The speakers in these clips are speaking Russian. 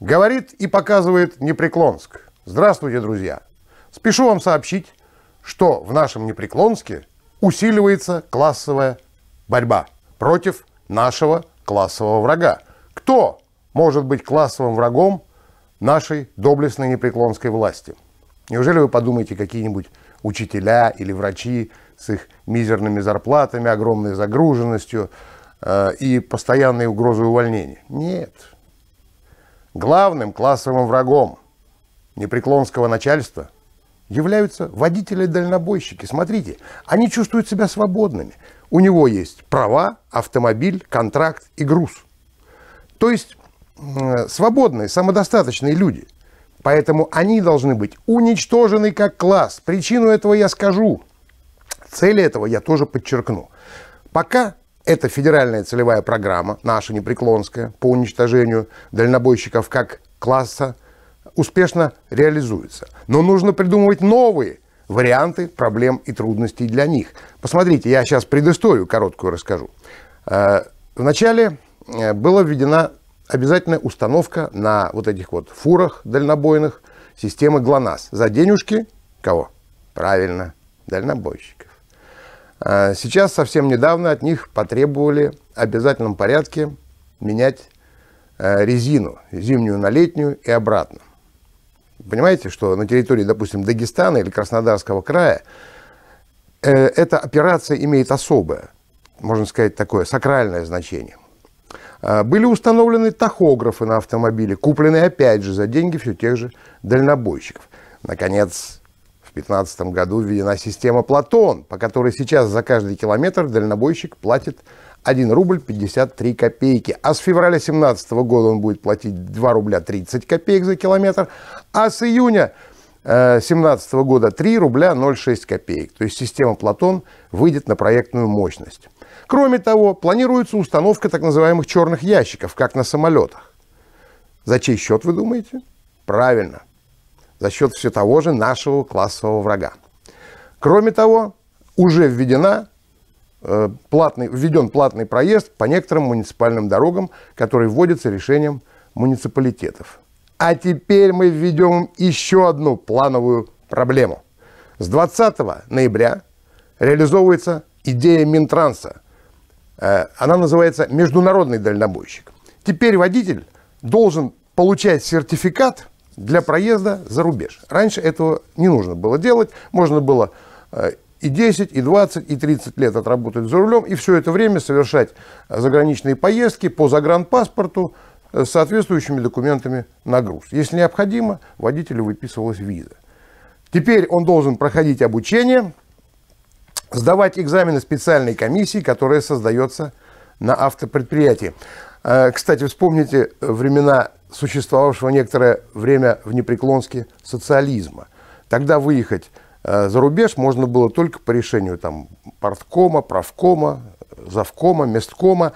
Говорит и показывает Непреклонск. Здравствуйте, друзья! Спешу вам сообщить, что в нашем Непреклонске усиливается классовая борьба против нашего классового врага. Кто может быть классовым врагом нашей доблестной непреклонской власти? Неужели вы подумаете, какие-нибудь учителя или врачи с их мизерными зарплатами, огромной загруженностью, Э, и постоянной угрозой увольнения. Нет. Главным классовым врагом непреклонского начальства являются водители-дальнобойщики. Смотрите, они чувствуют себя свободными. У него есть права, автомобиль, контракт и груз. То есть э, свободные, самодостаточные люди. Поэтому они должны быть уничтожены как класс. Причину этого я скажу. Цели этого я тоже подчеркну. Пока это федеральная целевая программа, наша непреклонская, по уничтожению дальнобойщиков как класса, успешно реализуется. Но нужно придумывать новые варианты проблем и трудностей для них. Посмотрите, я сейчас предысторию короткую расскажу. Э, Вначале э, была введена обязательная установка на вот этих вот фурах дальнобойных системы ГЛОНАСС за денежки кого? Правильно, дальнобойщиков. А сейчас совсем недавно от них потребовали в обязательном порядке менять э, резину, зимнюю на летнюю и обратно. Понимаете, что на территории, допустим, Дагестана или Краснодарского края э, эта операция имеет особое, можно сказать, такое сакральное значение. А, были установлены тахографы на автомобиле, купленные опять же за деньги все тех же дальнобойщиков. Наконец, в 15 году введена система «Платон», по которой сейчас за каждый километр дальнобойщик платит 1 рубль 53 копейки. А с февраля 2017 года он будет платить 2 рубля 30 копеек за километр, а с июня 2017 э, года 3 рубля 0,6 копеек. То есть система «Платон» выйдет на проектную мощность. Кроме того, планируется установка так называемых черных ящиков, как на самолетах. За чей счет вы думаете? Правильно, за счет все того же нашего классового врага. Кроме того, уже введена э, платный, введен платный проезд по некоторым муниципальным дорогам, которые вводятся решением муниципалитетов. А теперь мы введем еще одну плановую проблему. С 20 ноября реализовывается идея Минтранса. Э, она называется «Международный дальнобойщик». Теперь водитель должен получать сертификат – для проезда за рубеж. Раньше этого не нужно было делать, можно было э, и 10, и 20, и 30 лет отработать за рулем, и все это время совершать заграничные поездки по загранпаспорту э, с соответствующими документами на груз. Если необходимо, водителю выписывалась виза. Теперь он должен проходить обучение, сдавать экзамены специальной комиссии, которая создается на автопредприятии. Э, кстати, вспомните времена существовавшего некоторое время в Непреклонске социализма. Тогда выехать э, за рубеж можно было только по решению там, парткома, правкома, завкома, месткома.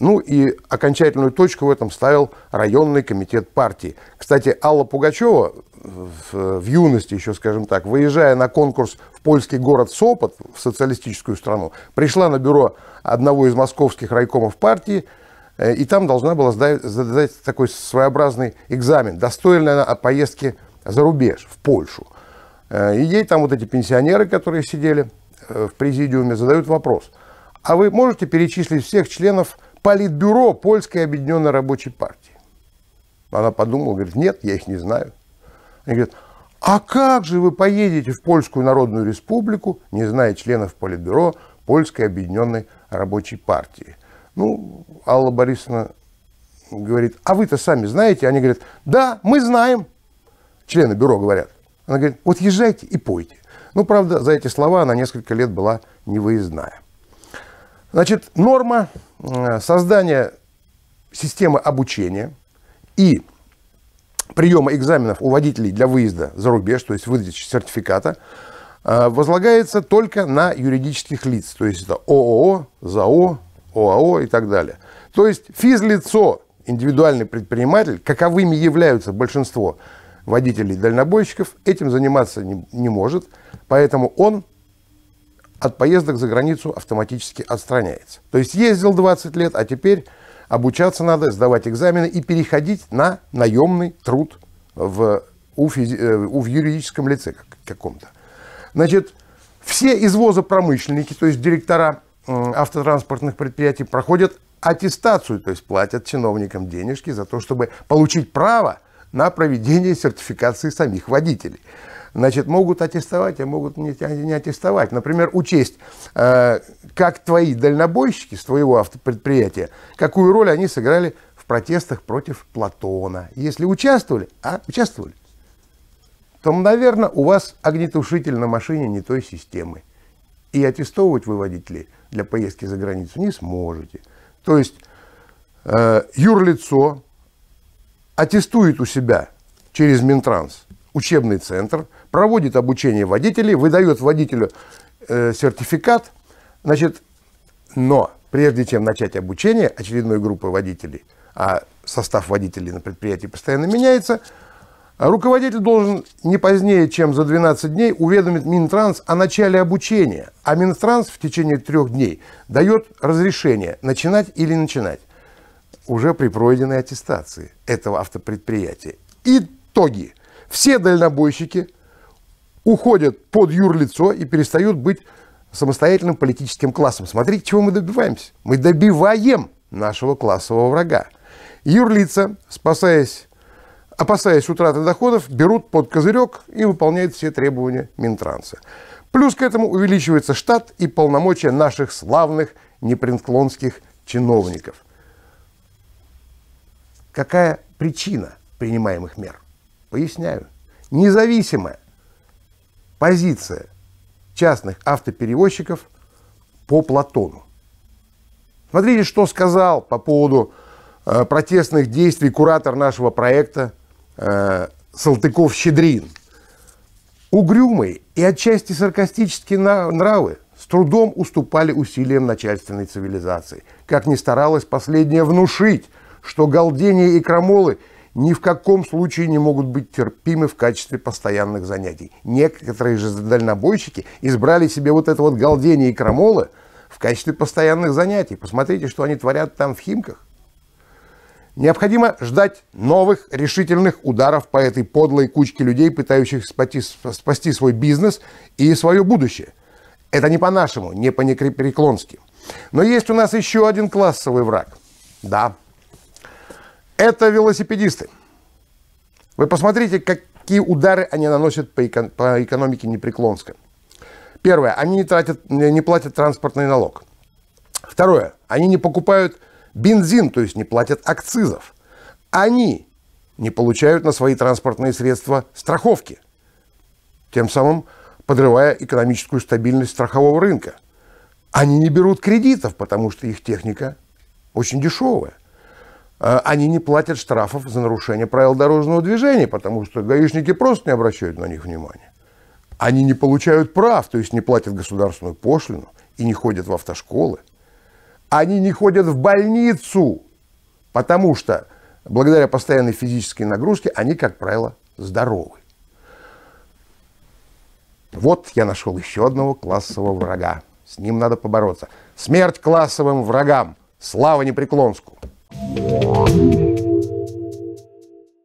Ну и окончательную точку в этом ставил районный комитет партии. Кстати, Алла Пугачева э, в, в юности еще, скажем так, выезжая на конкурс в польский город Сопот, в социалистическую страну, пришла на бюро одного из московских райкомов партии – Э, и там должна была задать, задать такой своеобразный экзамен, достойна она от поездки за рубеж, в Польшу. Э, и ей там вот эти пенсионеры, которые сидели э, в президиуме, задают вопрос. А вы можете перечислить всех членов Политбюро Польской Объединенной Рабочей Партии? Она подумала, говорит, нет, я их не знаю. Они говорят, а как же вы поедете в Польскую Народную Республику, не зная членов Политбюро Польской Объединенной Рабочей Партии? Ну, Алла Борисовна говорит, а вы-то сами знаете? Они говорят, да, мы знаем. Члены бюро говорят. Она говорит, вот езжайте и пойте. Ну, правда, за эти слова она несколько лет была невыездная. Значит, норма э, создания системы обучения и приема экзаменов у водителей для выезда за рубеж, то есть выдачи сертификата, э, возлагается только на юридических лиц, то есть это ООО, ЗАО, ОАО и так далее. То есть физлицо, индивидуальный предприниматель, каковыми являются большинство водителей дальнобойщиков, этим заниматься не, не может, поэтому он от поездок за границу автоматически отстраняется. То есть ездил 20 лет, а теперь обучаться надо, сдавать экзамены и переходить на наемный труд в, у физи, э, у, в юридическом лице каком-то. Значит, все извозопромышленники, то есть директора Э, автотранспортных предприятий проходят аттестацию, то есть платят чиновникам денежки за то, чтобы получить право на проведение сертификации самих водителей. Значит, могут аттестовать, а могут не, а не аттестовать. Например, учесть, э, как твои дальнобойщики с твоего автопредприятия, какую роль они сыграли в протестах против Платона. Если участвовали, а участвовали, то, наверное, у вас огнетушитель на машине не той системы. И аттестовывать вы водителей – для поездки за границу не сможете. То есть э, юрлицо аттестует у себя через Минтранс учебный центр, проводит обучение водителей, выдает водителю э, сертификат. Значит, но прежде чем начать обучение очередной группы водителей, а состав водителей на предприятии постоянно меняется, а руководитель должен не позднее, чем за 12 дней уведомить Минтранс о начале обучения, а Минтранс в течение трех дней дает разрешение начинать или начинать уже при пройденной аттестации этого автопредприятия. Итоги. Все дальнобойщики уходят под юрлицо и перестают быть самостоятельным политическим классом. Смотрите, чего мы добиваемся. Мы добиваем нашего классового врага. Юрлица, спасаясь опасаясь утраты доходов, берут под козырек и выполняют все требования Минтранса. Плюс к этому увеличивается штат и полномочия наших славных непринклонских чиновников. Какая причина принимаемых мер? Поясняю. Независимая позиция частных автоперевозчиков по Платону. Смотрите, что сказал по поводу э, протестных действий куратор нашего проекта э, Салтыков-Щедрин. Угрюмые и отчасти саркастические нравы с трудом уступали усилиям начальственной цивилизации, как ни старалась последняя внушить, что галдение и крамолы ни в каком случае не могут быть терпимы в качестве постоянных занятий. Некоторые же дальнобойщики избрали себе вот это вот галдение и крамолы в качестве постоянных занятий. Посмотрите, что они творят там в Химках. Необходимо ждать новых решительных ударов по этой подлой кучке людей, пытающихся спасти, спасти свой бизнес и свое будущее. Это не по-нашему, не по-непреклонски. Но есть у нас еще один классовый враг. Да, это велосипедисты. Вы посмотрите, какие удары они наносят по, эко- по экономике Непреклонска. Первое, они не, тратят, не платят транспортный налог. Второе, они не покупают бензин, то есть не платят акцизов. Они не получают на свои транспортные средства страховки, тем самым подрывая экономическую стабильность страхового рынка. Они не берут кредитов, потому что их техника очень дешевая. А, они не платят штрафов за нарушение правил дорожного движения, потому что гаишники просто не обращают на них внимания. Они не получают прав, то есть не платят государственную пошлину и не ходят в автошколы. Они не ходят в больницу, потому что благодаря постоянной физической нагрузке они, как правило, здоровы. Вот я нашел еще одного классового врага. С ним надо побороться. Смерть классовым врагам. Слава Непреклонску! Thank